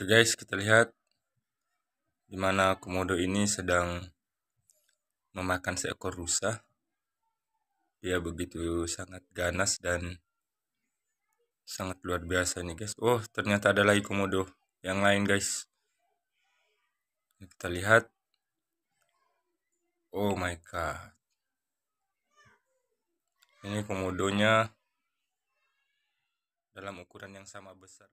Oke guys, kita lihat di mana komodo ini sedang memakan seekor rusa. Dia begitu sangat ganas dan sangat luar biasa nih guys. Oh, ternyata ada lagi komodo yang lain guys. Kita lihat. Oh my god. Ini komodonya dalam ukuran yang sama besar.